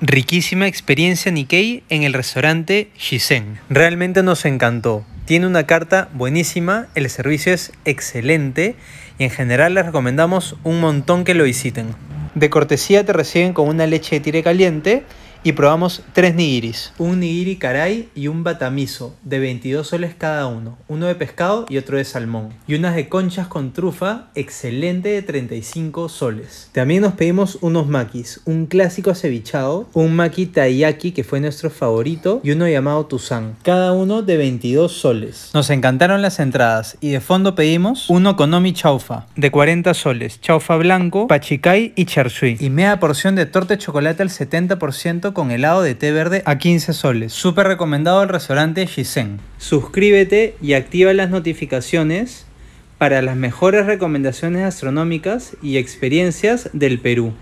riquísima experiencia Nikkei en el restaurante Shisen. Realmente nos encantó. Tiene una carta buenísima, el servicio es excelente y en general les recomendamos un montón que lo visiten. De cortesía te reciben con una leche de tire caliente y probamos tres nigiris. Un nigiri caray y un batamiso de 22 soles cada uno, uno de pescado y otro de salmón. Y unas de conchas con trufa, excelente de 35 soles. También nos pedimos unos makis, un clásico acevichado, un maki taiyaki que fue nuestro favorito y uno llamado tusan cada uno de 22 soles. Nos encantaron las entradas y de fondo pedimos uno konomi chaufa de 40 soles, chaufa blanco, pachikai y chersui Y media porción de torta de chocolate al 70% con helado de té verde a 15 soles. Súper recomendado el restaurante Gisen. Suscríbete y activa las notificaciones para las mejores recomendaciones astronómicas y experiencias del Perú.